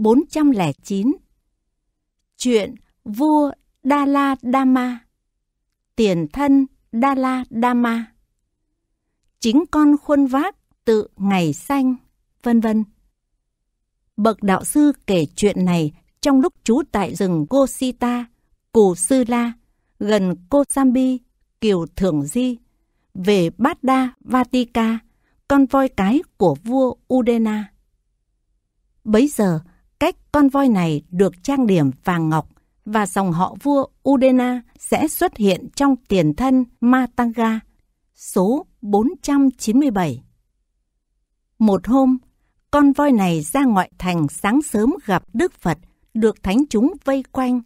409 Chuyện Vua Đa La Dama Tiền thân Đa La Dama Chính con khuôn vác tự ngày xanh, vân vân. Bậc đạo sư kể chuyện này trong lúc trú tại rừng Gosita, Cù Sư La, gần Kosambi, Kiều thượng Di, về Bát Đa Vatika, con voi cái của vua Udena. Bấy giờ, cách con voi này được trang điểm vàng ngọc và dòng họ vua Udena sẽ xuất hiện trong tiền thân Matanga số 497. Một hôm, con voi này ra ngoại thành sáng sớm gặp Đức Phật được thánh chúng vây quanh.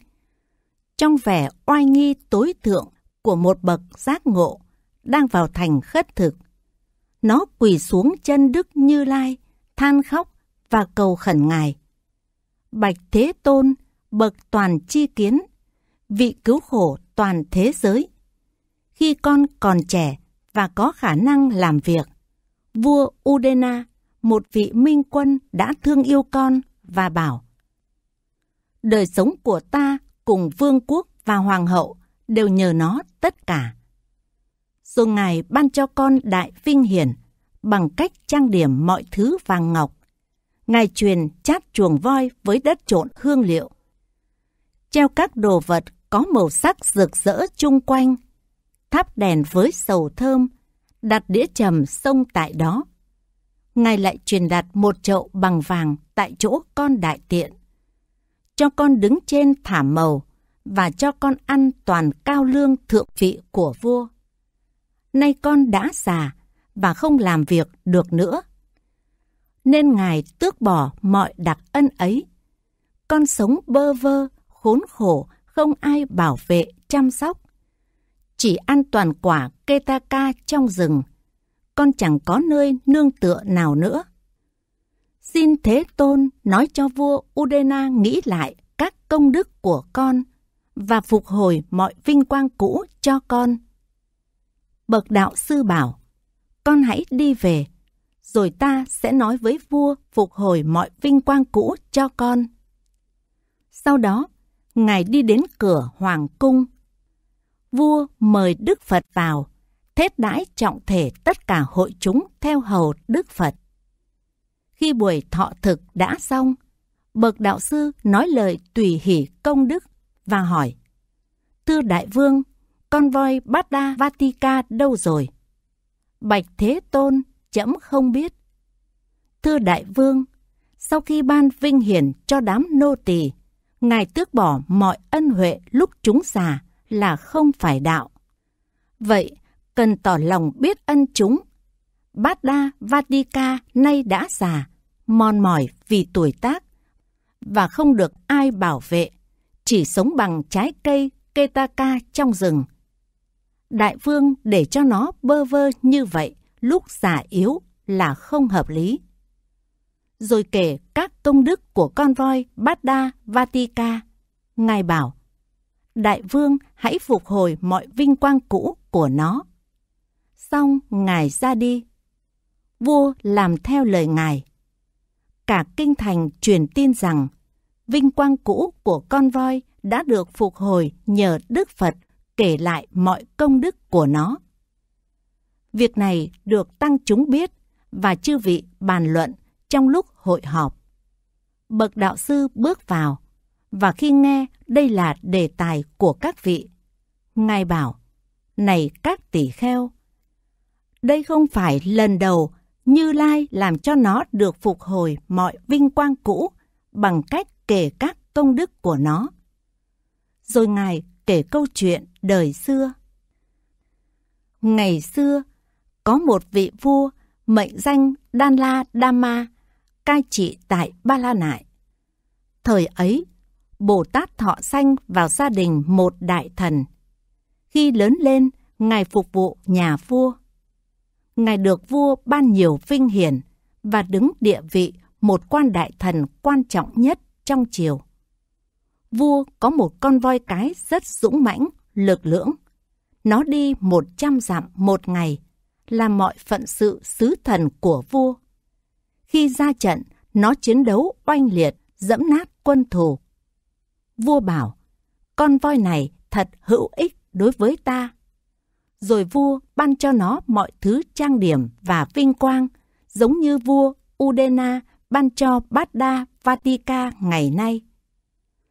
Trong vẻ oai nghi tối thượng của một bậc giác ngộ đang vào thành khất thực, nó quỳ xuống chân Đức Như Lai, than khóc và cầu khẩn Ngài bạch thế tôn, bậc toàn chi kiến, vị cứu khổ toàn thế giới. Khi con còn trẻ và có khả năng làm việc, vua Udena, một vị minh quân đã thương yêu con và bảo Đời sống của ta cùng vương quốc và hoàng hậu đều nhờ nó tất cả. Rồi Ngài ban cho con đại vinh hiển bằng cách trang điểm mọi thứ vàng ngọc ngài truyền chát chuồng voi với đất trộn hương liệu. Treo các đồ vật có màu sắc rực rỡ chung quanh, tháp đèn với sầu thơm, đặt đĩa trầm sông tại đó. Ngài lại truyền đặt một chậu bằng vàng tại chỗ con đại tiện. Cho con đứng trên thảm màu và cho con ăn toàn cao lương thượng vị của vua. Nay con đã già và không làm việc được nữa nên Ngài tước bỏ mọi đặc ân ấy. Con sống bơ vơ, khốn khổ, không ai bảo vệ, chăm sóc. Chỉ ăn toàn quả ketaka trong rừng, con chẳng có nơi nương tựa nào nữa. Xin Thế Tôn nói cho vua Udena nghĩ lại các công đức của con và phục hồi mọi vinh quang cũ cho con. Bậc đạo sư bảo, con hãy đi về rồi ta sẽ nói với vua phục hồi mọi vinh quang cũ cho con. Sau đó, Ngài đi đến cửa Hoàng Cung. Vua mời Đức Phật vào, thết đãi trọng thể tất cả hội chúng theo hầu Đức Phật. Khi buổi thọ thực đã xong, Bậc Đạo Sư nói lời tùy hỷ công đức và hỏi Thưa Đại Vương, con voi Bát Đa Vatika đâu rồi? Bạch Thế Tôn trẫm không biết. Thưa đại vương, sau khi ban vinh hiển cho đám nô tỳ, ngài tước bỏ mọi ân huệ lúc chúng già là không phải đạo. Vậy, cần tỏ lòng biết ân chúng. Bát Đa Vatika nay đã già, mòn mỏi vì tuổi tác và không được ai bảo vệ, chỉ sống bằng trái cây Ketaka trong rừng. Đại vương để cho nó bơ vơ như vậy lúc già yếu là không hợp lý. Rồi kể các công đức của con voi Bát Đa Vatika. Ngài bảo, Đại vương hãy phục hồi mọi vinh quang cũ của nó. Xong Ngài ra đi. Vua làm theo lời Ngài. Cả kinh thành truyền tin rằng vinh quang cũ của con voi đã được phục hồi nhờ Đức Phật kể lại mọi công đức của nó. Việc này được tăng chúng biết và chư vị bàn luận trong lúc hội họp. Bậc đạo sư bước vào và khi nghe đây là đề tài của các vị, Ngài bảo, này các tỷ kheo, đây không phải lần đầu Như Lai làm cho nó được phục hồi mọi vinh quang cũ bằng cách kể các công đức của nó. Rồi Ngài kể câu chuyện đời xưa. Ngày xưa, có một vị vua mệnh danh Đan La Dama cai trị tại Ba La Nại. Thời ấy, Bồ Tát thọ sanh vào gia đình một đại thần. Khi lớn lên, Ngài phục vụ nhà vua. Ngài được vua ban nhiều vinh hiển và đứng địa vị một quan đại thần quan trọng nhất trong triều. Vua có một con voi cái rất dũng mãnh, lực lưỡng. Nó đi 100 dặm một ngày là mọi phận sự sứ thần của vua. Khi ra trận, nó chiến đấu oanh liệt, dẫm nát quân thù. Vua bảo, con voi này thật hữu ích đối với ta. Rồi vua ban cho nó mọi thứ trang điểm và vinh quang, giống như vua Udena ban cho Bát Đa Vatika ngày nay.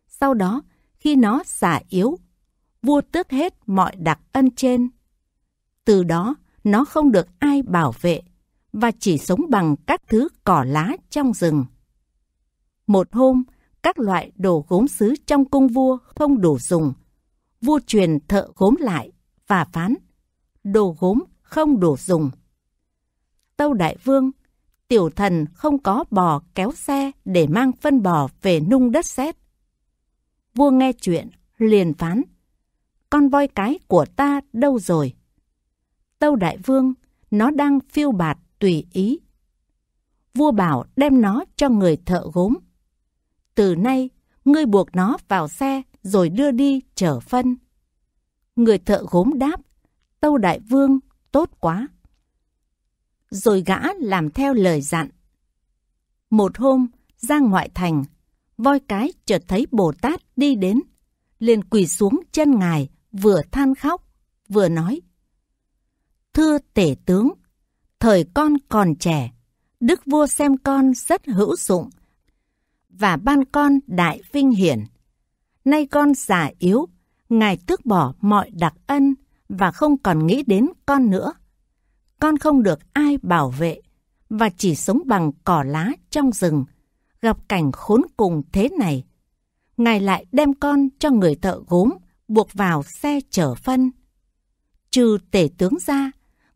Sau đó, khi nó xả yếu, vua tước hết mọi đặc ân trên. Từ đó, nó không được ai bảo vệ và chỉ sống bằng các thứ cỏ lá trong rừng. Một hôm, các loại đồ gốm sứ trong cung vua không đủ dùng. Vua truyền thợ gốm lại và phán, đồ gốm không đủ dùng. Tâu Đại Vương, tiểu thần không có bò kéo xe để mang phân bò về nung đất sét. Vua nghe chuyện, liền phán, con voi cái của ta đâu rồi? Tâu Đại Vương, nó đang phiêu bạt tùy ý. Vua bảo đem nó cho người thợ gốm. Từ nay, ngươi buộc nó vào xe rồi đưa đi chở phân. Người thợ gốm đáp, Tâu Đại Vương, tốt quá. Rồi gã làm theo lời dặn. Một hôm, ra ngoại thành, voi cái chợt thấy Bồ Tát đi đến. Liền quỳ xuống chân ngài, vừa than khóc, vừa nói, Thưa tể tướng, thời con còn trẻ, đức vua xem con rất hữu dụng và ban con đại vinh hiển. Nay con già yếu, ngài tước bỏ mọi đặc ân và không còn nghĩ đến con nữa. Con không được ai bảo vệ và chỉ sống bằng cỏ lá trong rừng, gặp cảnh khốn cùng thế này. Ngài lại đem con cho người thợ gốm buộc vào xe chở phân. Trừ tể tướng ra,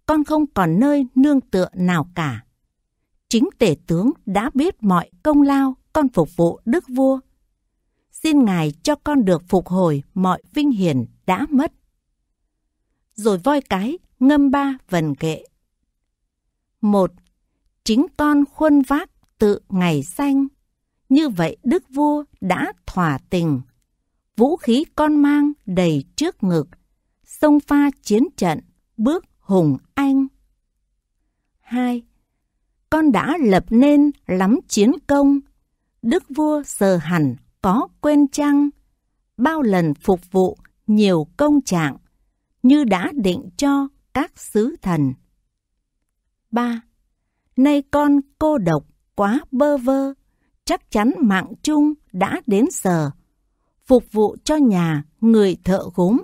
con không còn nơi nương tựa nào cả. Chính tể tướng đã biết mọi công lao con phục vụ đức vua. Xin ngài cho con được phục hồi mọi vinh hiển đã mất. Rồi voi cái, ngâm ba vần kệ. Một, chính con khuân vác tự ngày xanh. Như vậy đức vua đã thỏa tình. Vũ khí con mang đầy trước ngực, sông pha chiến trận, bước Hùng An, 2. Con đã lập nên lắm chiến công, đức vua sờ hẳn có quên chăng, bao lần phục vụ nhiều công trạng, như đã định cho các sứ thần. 3. Nay con cô độc quá bơ vơ, chắc chắn mạng chung đã đến giờ. Phục vụ cho nhà người thợ gốm,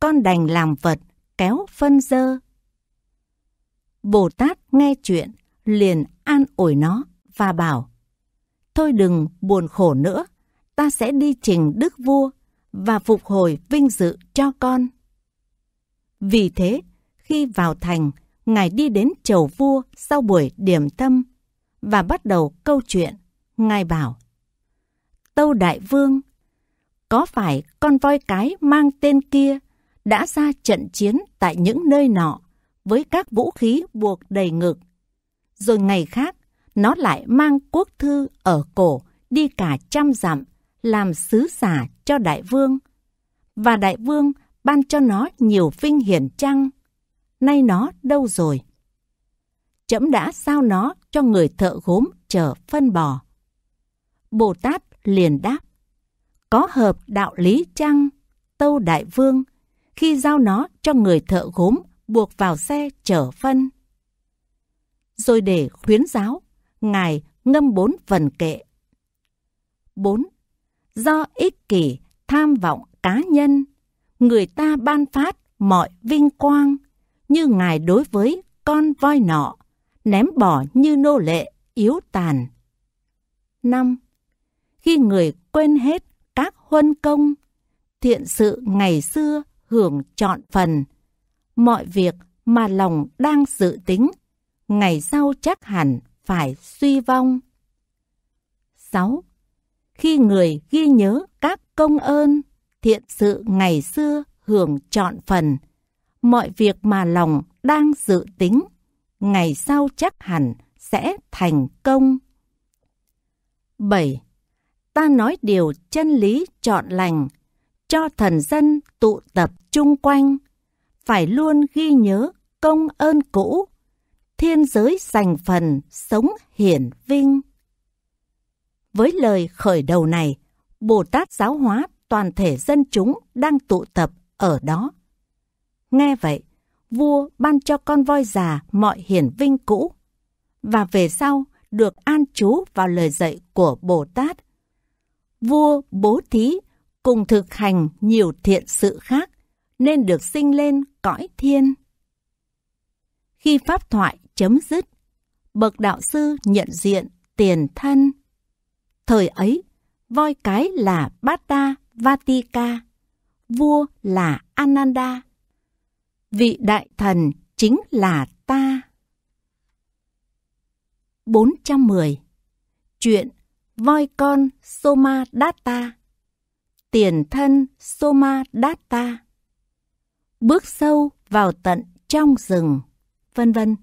con đành làm vật kéo phân dơ. Bồ Tát nghe chuyện, liền an ủi nó và bảo, Thôi đừng buồn khổ nữa, ta sẽ đi trình đức vua và phục hồi vinh dự cho con. Vì thế, khi vào thành, Ngài đi đến chầu vua sau buổi điểm tâm và bắt đầu câu chuyện. Ngài bảo, Tâu Đại Vương, có phải con voi cái mang tên kia đã ra trận chiến tại những nơi nọ với các vũ khí buộc đầy ngực. Rồi ngày khác, nó lại mang quốc thư ở cổ đi cả trăm dặm làm sứ giả cho đại vương. Và đại vương ban cho nó nhiều vinh hiển trăng. Nay nó đâu rồi? Chấm đã sao nó cho người thợ gốm chở phân bò. Bồ Tát liền đáp, có hợp đạo lý chăng, tâu đại vương, khi giao nó cho người thợ gốm buộc vào xe chở phân. Rồi để khuyến giáo, Ngài ngâm bốn phần kệ. 4. Do ích kỷ, tham vọng cá nhân, người ta ban phát mọi vinh quang, như Ngài đối với con voi nọ, ném bỏ như nô lệ, yếu tàn. 5. Khi người quên hết các huân công, thiện sự ngày xưa hưởng trọn phần, mọi việc mà lòng đang dự tính, ngày sau chắc hẳn phải suy vong. 6. Khi người ghi nhớ các công ơn, thiện sự ngày xưa hưởng trọn phần, mọi việc mà lòng đang dự tính, ngày sau chắc hẳn sẽ thành công. 7. Ta nói điều chân lý trọn lành, cho thần dân tụ tập chung quanh, phải luôn ghi nhớ công ơn cũ, thiên giới dành phần sống hiển vinh. Với lời khởi đầu này, Bồ Tát giáo hóa toàn thể dân chúng đang tụ tập ở đó. Nghe vậy, vua ban cho con voi già mọi hiển vinh cũ, và về sau được an trú vào lời dạy của Bồ Tát. Vua bố thí cùng thực hành nhiều thiện sự khác, nên được sinh lên cõi thiên. Khi pháp thoại chấm dứt, bậc đạo sư nhận diện tiền thân. Thời ấy, voi cái là Bata Vatika, vua là Ananda, vị đại thần chính là ta. 410. Chuyện voi con Soma Datta Tiền thân Soma Datta bước sâu vào tận trong rừng, vân vân.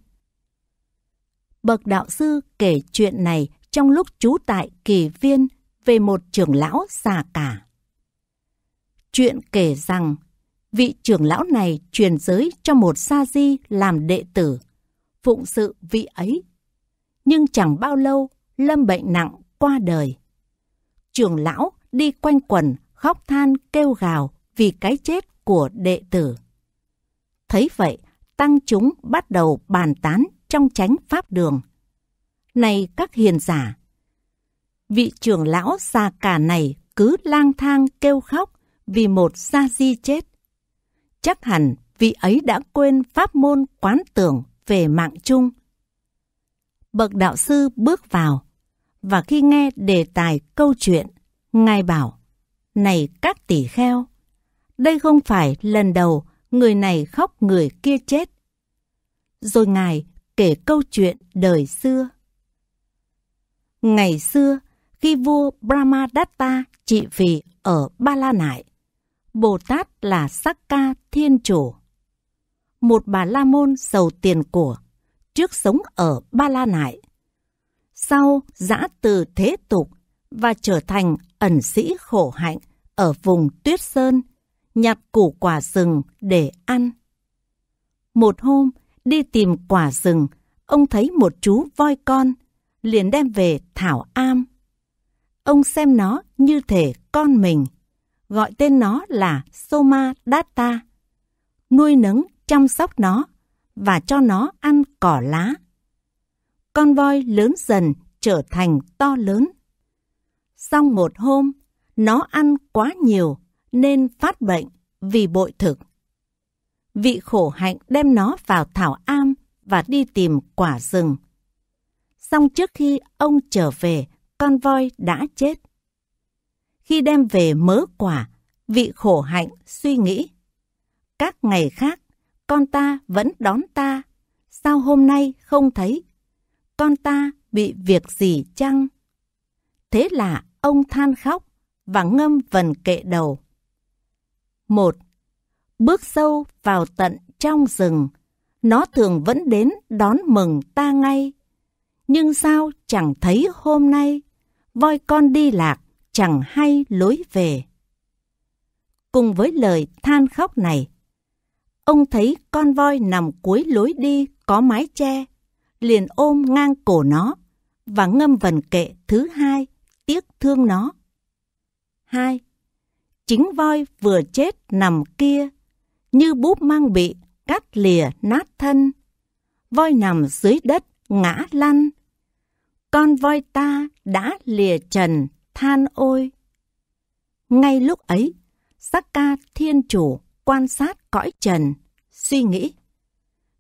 Bậc đạo sư kể chuyện này trong lúc trú tại kỳ viên về một trưởng lão già cả. Chuyện kể rằng, vị trưởng lão này truyền giới cho một sa di làm đệ tử, phụng sự vị ấy. Nhưng chẳng bao lâu, lâm bệnh nặng qua đời. Trưởng lão đi quanh quần khóc than kêu gào vì cái chết của đệ tử. Thấy vậy, tăng chúng bắt đầu bàn tán trong chánh pháp đường. Này các hiền giả! Vị trưởng lão già cả này cứ lang thang kêu khóc vì một sa di chết. Chắc hẳn vị ấy đã quên pháp môn quán tưởng về mạng chung. Bậc đạo sư bước vào, và khi nghe đề tài câu chuyện, Ngài bảo, Này các tỷ kheo, đây không phải lần đầu người này khóc người kia chết. Rồi ngài kể câu chuyện đời xưa. Ngày xưa, khi vua Brahmadatta trị vì ở Ba La Nại, Bồ Tát là Sakka thiên chủ. Một bà La Môn giàu tiền của, trước sống ở Ba La Nại. Sau giã từ thế tục và trở thành ẩn sĩ khổ hạnh ở vùng Tuyết Sơn – nhặt củ quả rừng để ăn. Một hôm, đi tìm quả rừng, ông thấy một chú voi con, liền đem về thảo am. Ông xem nó như thể con mình, gọi tên nó là Soma Data, nuôi nấng chăm sóc nó và cho nó ăn cỏ lá. Con voi lớn dần trở thành to lớn. Xong một hôm, nó ăn quá nhiều nên phát bệnh vì bội thực. Vị khổ hạnh đem nó vào thảo am và đi tìm quả rừng. Xong trước khi ông trở về, con voi đã chết. Khi đem về mớ quả, vị khổ hạnh suy nghĩ. Các ngày khác, con ta vẫn đón ta, sao hôm nay không thấy? Con ta bị việc gì chăng? Thế là ông than khóc và ngâm vần kệ đầu. 1. Bước sâu vào tận trong rừng, nó thường vẫn đến đón mừng ta ngay. Nhưng sao chẳng thấy hôm nay, voi con đi lạc chẳng hay lối về. Cùng với lời than khóc này, ông thấy con voi nằm cuối lối đi có mái che, liền ôm ngang cổ nó và ngâm vần kệ thứ hai tiếc thương nó. 2 chính voi vừa chết nằm kia, như búp mang bị cắt lìa nát thân. Voi nằm dưới đất ngã lăn. Con voi ta đã lìa trần than ôi. Ngay lúc ấy, sắc ca thiên chủ quan sát cõi trần, suy nghĩ.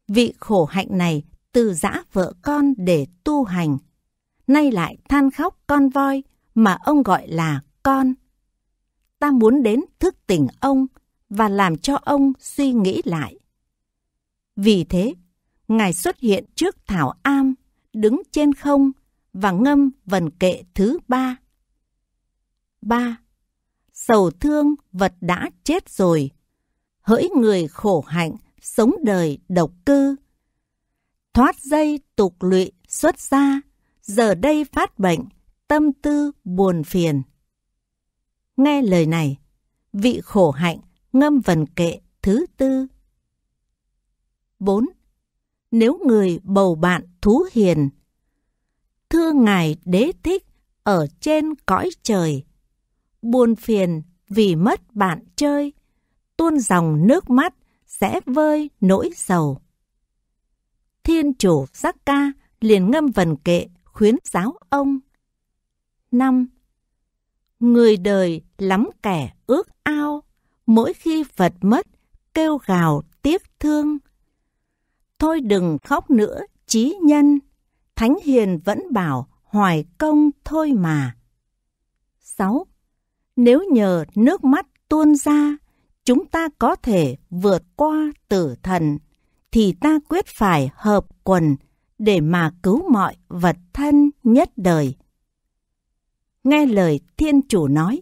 Vị khổ hạnh này từ giã vợ con để tu hành, nay lại than khóc con voi mà ông gọi là con ta muốn đến thức tỉnh ông và làm cho ông suy nghĩ lại. Vì thế, Ngài xuất hiện trước Thảo Am, đứng trên không và ngâm vần kệ thứ ba. ba Sầu thương vật đã chết rồi, hỡi người khổ hạnh, sống đời độc cư. Thoát dây tục lụy xuất ra, giờ đây phát bệnh, tâm tư buồn phiền nghe lời này, vị khổ hạnh ngâm vần kệ thứ tư. 4. Nếu người bầu bạn thú hiền, thưa ngài đế thích ở trên cõi trời, buồn phiền vì mất bạn chơi, tuôn dòng nước mắt sẽ vơi nỗi sầu. Thiên chủ Giác Ca liền ngâm vần kệ khuyến giáo ông. 5. Người đời lắm kẻ ước ao, mỗi khi Phật mất, kêu gào tiếc thương. Thôi đừng khóc nữa, trí nhân, Thánh Hiền vẫn bảo hoài công thôi mà. 6. Nếu nhờ nước mắt tuôn ra, chúng ta có thể vượt qua tử thần, thì ta quyết phải hợp quần để mà cứu mọi vật thân nhất đời nghe lời Thiên Chủ nói.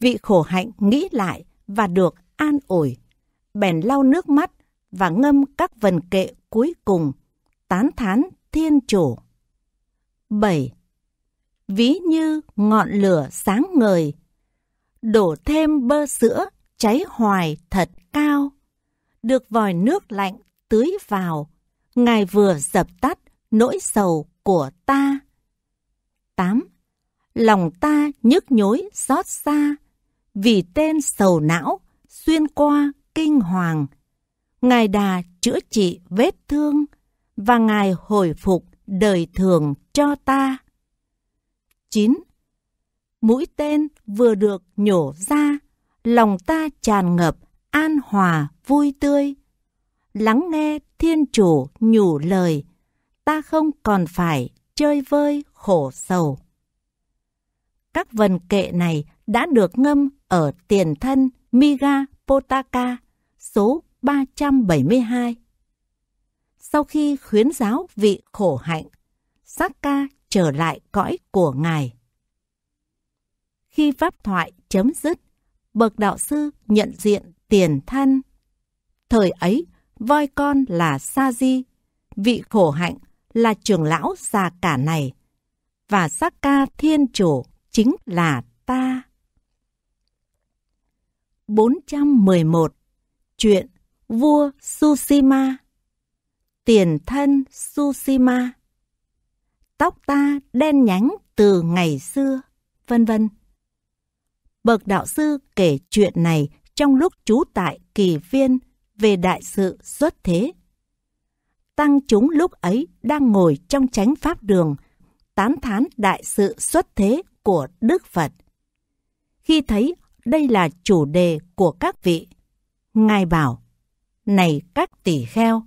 Vị khổ hạnh nghĩ lại và được an ủi, bèn lau nước mắt và ngâm các vần kệ cuối cùng, tán thán Thiên Chủ. 7. Ví như ngọn lửa sáng ngời, đổ thêm bơ sữa cháy hoài thật cao, được vòi nước lạnh tưới vào, Ngài vừa dập tắt nỗi sầu của ta. 8 lòng ta nhức nhối xót xa, vì tên sầu não xuyên qua kinh hoàng. Ngài đà chữa trị vết thương và Ngài hồi phục đời thường cho ta. 9. Mũi tên vừa được nhổ ra, lòng ta tràn ngập an hòa vui tươi. Lắng nghe Thiên Chủ nhủ lời, ta không còn phải chơi vơi khổ sầu các vần kệ này đã được ngâm ở tiền thân Miga Potaka số 372. Sau khi khuyến giáo vị khổ hạnh, Sakka trở lại cõi của Ngài. Khi pháp thoại chấm dứt, bậc đạo sư nhận diện tiền thân. Thời ấy, voi con là Sa Di, vị khổ hạnh là trưởng lão già cả này, và Sakka thiên chủ chính là ta. 411 Chuyện Vua susima Tiền thân susima Tóc ta đen nhánh từ ngày xưa, vân vân. Bậc đạo sư kể chuyện này trong lúc trú tại kỳ viên về đại sự xuất thế. Tăng chúng lúc ấy đang ngồi trong chánh pháp đường, tán thán đại sự xuất thế của Đức Phật. Khi thấy đây là chủ đề của các vị, Ngài bảo, này các tỷ kheo,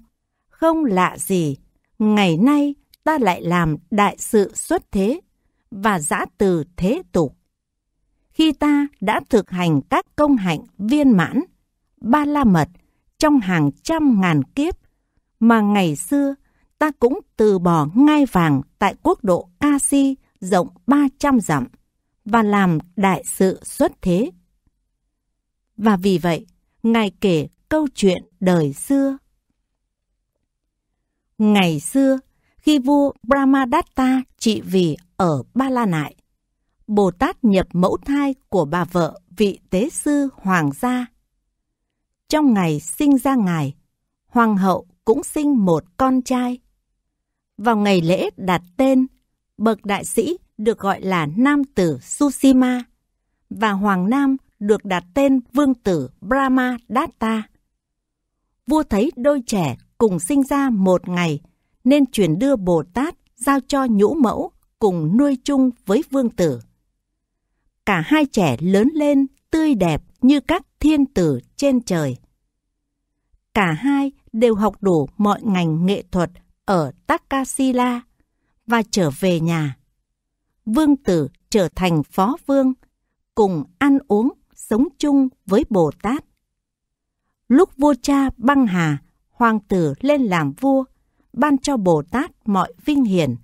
không lạ gì, ngày nay ta lại làm đại sự xuất thế và giã từ thế tục. Khi ta đã thực hành các công hạnh viên mãn, ba la mật trong hàng trăm ngàn kiếp, mà ngày xưa ta cũng từ bỏ ngai vàng tại quốc độ A Si rộng 300 dặm và làm đại sự xuất thế. Và vì vậy, Ngài kể câu chuyện đời xưa. Ngày xưa, khi vua Brahmadatta trị vì ở Ba La Nại, Bồ Tát nhập mẫu thai của bà vợ vị tế sư Hoàng gia. Trong ngày sinh ra ngài, Hoàng hậu cũng sinh một con trai. Vào ngày lễ đặt tên bậc đại sĩ được gọi là Nam tử Sushima và Hoàng Nam được đặt tên vương tử Brahma Datta. Vua thấy đôi trẻ cùng sinh ra một ngày nên chuyển đưa Bồ Tát giao cho nhũ mẫu cùng nuôi chung với vương tử. Cả hai trẻ lớn lên tươi đẹp như các thiên tử trên trời. Cả hai đều học đủ mọi ngành nghệ thuật ở Takasila và trở về nhà. Vương tử trở thành phó vương, cùng ăn uống, sống chung với Bồ Tát. Lúc vua cha băng hà, hoàng tử lên làm vua, ban cho Bồ Tát mọi vinh hiển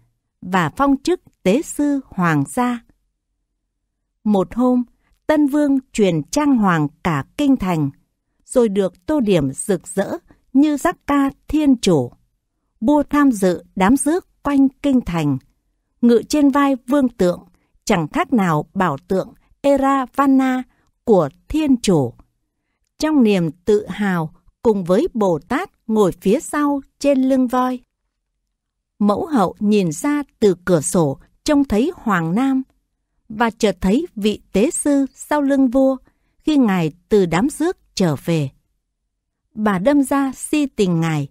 và phong chức tế sư hoàng gia. Một hôm, Tân Vương truyền trang hoàng cả kinh thành, rồi được tô điểm rực rỡ như giác ca thiên chủ. Vua tham dự đám rước quanh kinh thành. Ngự trên vai vương tượng, chẳng khác nào bảo tượng Eravana của Thiên Chủ. Trong niềm tự hào cùng với Bồ Tát ngồi phía sau trên lưng voi. Mẫu hậu nhìn ra từ cửa sổ trông thấy Hoàng Nam và chợt thấy vị tế sư sau lưng vua khi ngài từ đám rước trở về. Bà đâm ra si tình ngài,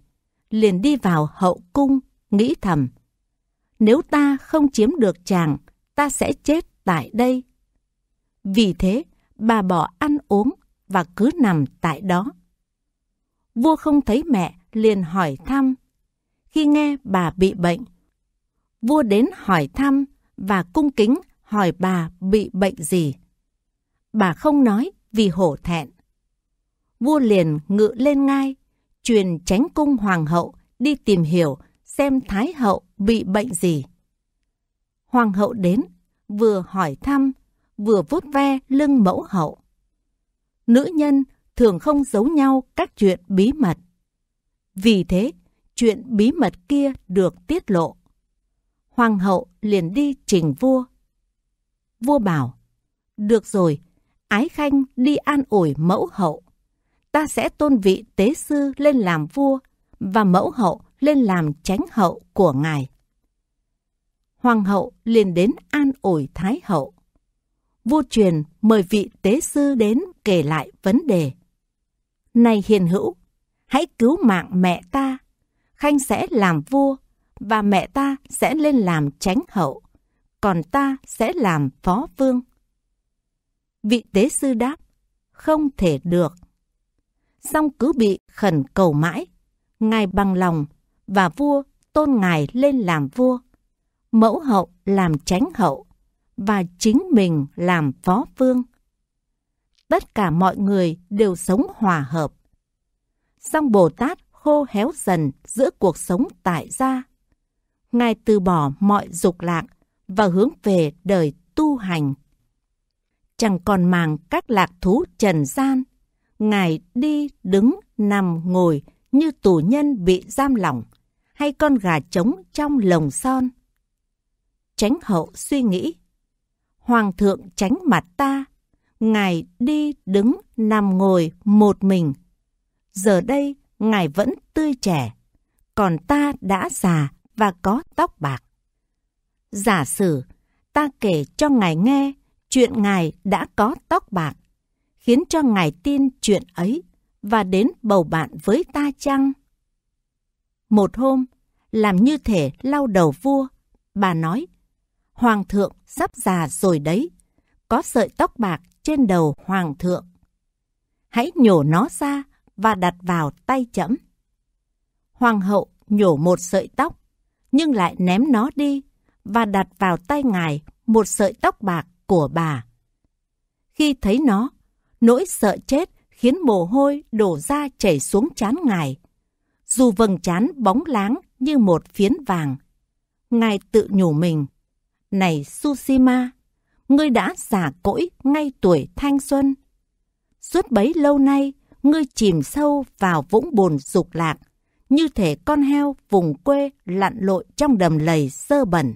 liền đi vào hậu cung, nghĩ thầm nếu ta không chiếm được chàng, ta sẽ chết tại đây. Vì thế, bà bỏ ăn uống và cứ nằm tại đó. Vua không thấy mẹ, liền hỏi thăm. Khi nghe bà bị bệnh, vua đến hỏi thăm và cung kính hỏi bà bị bệnh gì. Bà không nói vì hổ thẹn. Vua liền ngự lên ngai, truyền tránh cung hoàng hậu đi tìm hiểu xem Thái hậu bị bệnh gì. Hoàng hậu đến, vừa hỏi thăm, vừa vuốt ve lưng mẫu hậu. Nữ nhân thường không giấu nhau các chuyện bí mật. Vì thế, chuyện bí mật kia được tiết lộ. Hoàng hậu liền đi trình vua. Vua bảo, được rồi, Ái Khanh đi an ủi mẫu hậu. Ta sẽ tôn vị tế sư lên làm vua và mẫu hậu lên làm chánh hậu của ngài. Hoàng hậu liền đến an ủi Thái hậu. Vua truyền mời vị tế sư đến kể lại vấn đề. Này hiền hữu, hãy cứu mạng mẹ ta. Khanh sẽ làm vua và mẹ ta sẽ lên làm chánh hậu, còn ta sẽ làm phó vương. Vị tế sư đáp, không thể được. Xong cứ bị khẩn cầu mãi, ngài bằng lòng và vua tôn ngài lên làm vua, mẫu hậu làm chánh hậu và chính mình làm phó vương. Tất cả mọi người đều sống hòa hợp. Song Bồ Tát khô héo dần giữa cuộc sống tại gia. Ngài từ bỏ mọi dục lạc và hướng về đời tu hành. Chẳng còn màng các lạc thú trần gian, Ngài đi, đứng, nằm, ngồi như tù nhân bị giam lỏng hay con gà trống trong lồng son. Tránh hậu suy nghĩ, Hoàng thượng tránh mặt ta, Ngài đi đứng nằm ngồi một mình. Giờ đây Ngài vẫn tươi trẻ, còn ta đã già và có tóc bạc. Giả sử ta kể cho Ngài nghe chuyện Ngài đã có tóc bạc, khiến cho Ngài tin chuyện ấy và đến bầu bạn với ta chăng? Một hôm, làm như thể lau đầu vua, bà nói, Hoàng thượng sắp già rồi đấy, có sợi tóc bạc trên đầu Hoàng thượng. Hãy nhổ nó ra và đặt vào tay chẫm. Hoàng hậu nhổ một sợi tóc, nhưng lại ném nó đi và đặt vào tay ngài một sợi tóc bạc của bà. Khi thấy nó, nỗi sợ chết khiến mồ hôi đổ ra chảy xuống chán ngài dù vầng trán bóng láng như một phiến vàng. Ngài tự nhủ mình, này Susima ngươi đã già cỗi ngay tuổi thanh xuân. Suốt bấy lâu nay, ngươi chìm sâu vào vũng bùn dục lạc, như thể con heo vùng quê lặn lội trong đầm lầy sơ bẩn.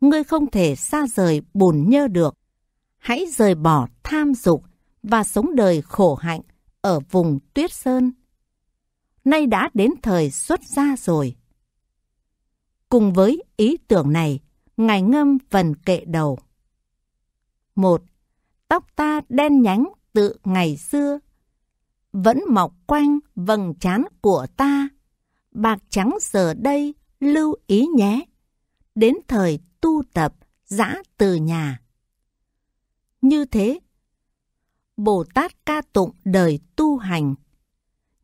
Ngươi không thể xa rời bùn nhơ được. Hãy rời bỏ tham dục và sống đời khổ hạnh ở vùng tuyết sơn nay đã đến thời xuất gia rồi. Cùng với ý tưởng này, ngài ngâm phần kệ đầu. Một, Tóc ta đen nhánh tự ngày xưa, vẫn mọc quanh vầng trán của ta. Bạc trắng giờ đây lưu ý nhé, đến thời tu tập giã từ nhà. Như thế, Bồ Tát ca tụng đời tu hành.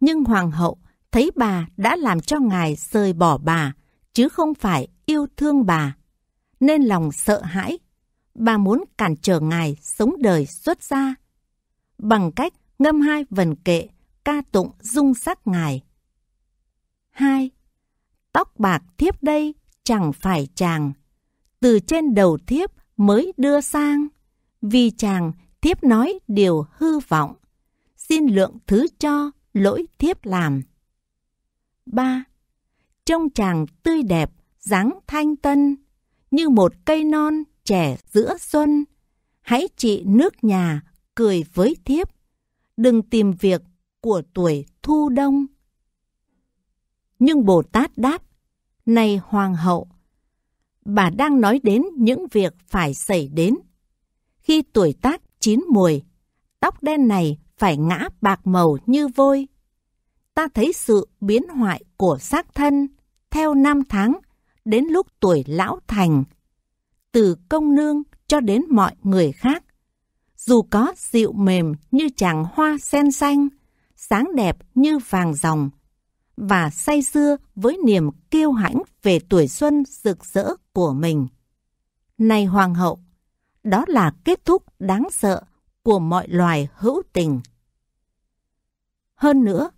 Nhưng Hoàng hậu thấy bà đã làm cho ngài rời bỏ bà, chứ không phải yêu thương bà. Nên lòng sợ hãi, bà muốn cản trở ngài sống đời xuất gia. Bằng cách ngâm hai vần kệ, ca tụng dung sắc ngài. 2. Tóc bạc thiếp đây chẳng phải chàng, từ trên đầu thiếp mới đưa sang. Vì chàng thiếp nói điều hư vọng, xin lượng thứ cho lỗi thiếp làm. 3. Trông chàng tươi đẹp, dáng thanh tân, như một cây non trẻ giữa xuân. Hãy chị nước nhà, cười với thiếp. Đừng tìm việc của tuổi thu đông. Nhưng Bồ Tát đáp, Này Hoàng hậu, bà đang nói đến những việc phải xảy đến. Khi tuổi tác chín mùi, tóc đen này phải ngã bạc màu như vôi, ta thấy sự biến hoại của xác thân theo năm tháng đến lúc tuổi lão thành, từ công nương cho đến mọi người khác. Dù có dịu mềm như chàng hoa sen xanh, sáng đẹp như vàng ròng, và say sưa với niềm kiêu hãnh về tuổi xuân rực rỡ của mình. Này hoàng hậu, đó là kết thúc đáng sợ của mọi loài hữu tình. Hơn nữa,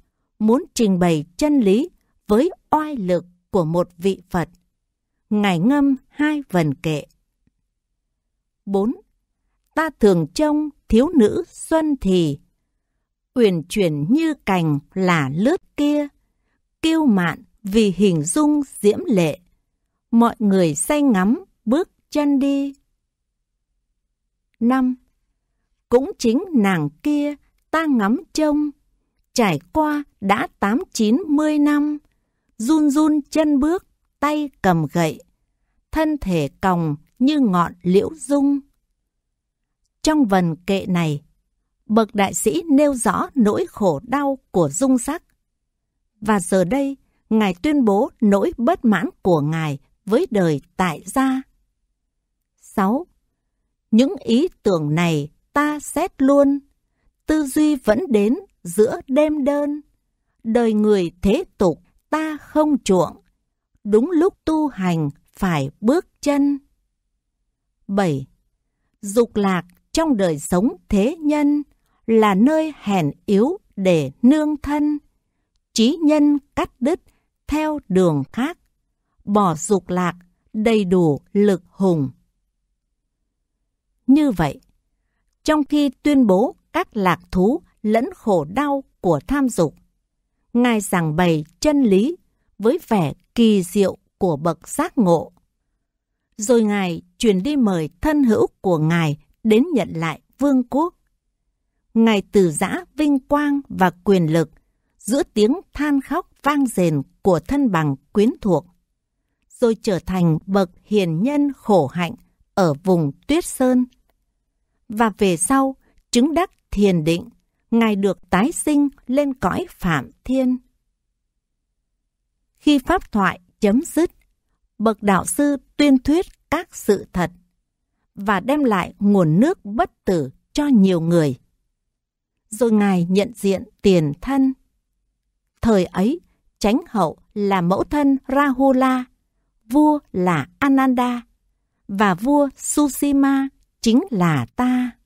muốn trình bày chân lý với oai lực của một vị Phật. ngài ngâm hai vần kệ. 4. Ta thường trông thiếu nữ xuân thì, uyển chuyển như cành là lướt kia, kiêu mạn vì hình dung diễm lệ, mọi người say ngắm bước chân đi. 5. Cũng chính nàng kia ta ngắm trông trải qua đã tám chín mươi năm, run run chân bước, tay cầm gậy, thân thể còng như ngọn liễu dung. Trong vần kệ này, bậc đại sĩ nêu rõ nỗi khổ đau của dung sắc. Và giờ đây, Ngài tuyên bố nỗi bất mãn của Ngài với đời tại gia. sáu Những ý tưởng này ta xét luôn, tư duy vẫn đến giữa đêm đơn. Đời người thế tục ta không chuộng, đúng lúc tu hành phải bước chân. 7. Dục lạc trong đời sống thế nhân là nơi hèn yếu để nương thân. Trí nhân cắt đứt theo đường khác, bỏ dục lạc đầy đủ lực hùng. Như vậy, trong khi tuyên bố các lạc thú lẫn khổ đau của tham dục. Ngài giảng bày chân lý với vẻ kỳ diệu của bậc giác ngộ. Rồi Ngài truyền đi mời thân hữu của Ngài đến nhận lại vương quốc. Ngài từ giã vinh quang và quyền lực giữa tiếng than khóc vang rền của thân bằng quyến thuộc. Rồi trở thành bậc hiền nhân khổ hạnh ở vùng tuyết sơn. Và về sau, chứng đắc thiền định Ngài được tái sinh lên cõi Phạm Thiên. Khi pháp thoại chấm dứt, bậc đạo sư tuyên thuyết các sự thật và đem lại nguồn nước bất tử cho nhiều người. Rồi Ngài nhận diện tiền thân. Thời ấy, chánh hậu là mẫu thân Rahula, vua là Ananda, và vua Susima chính là ta.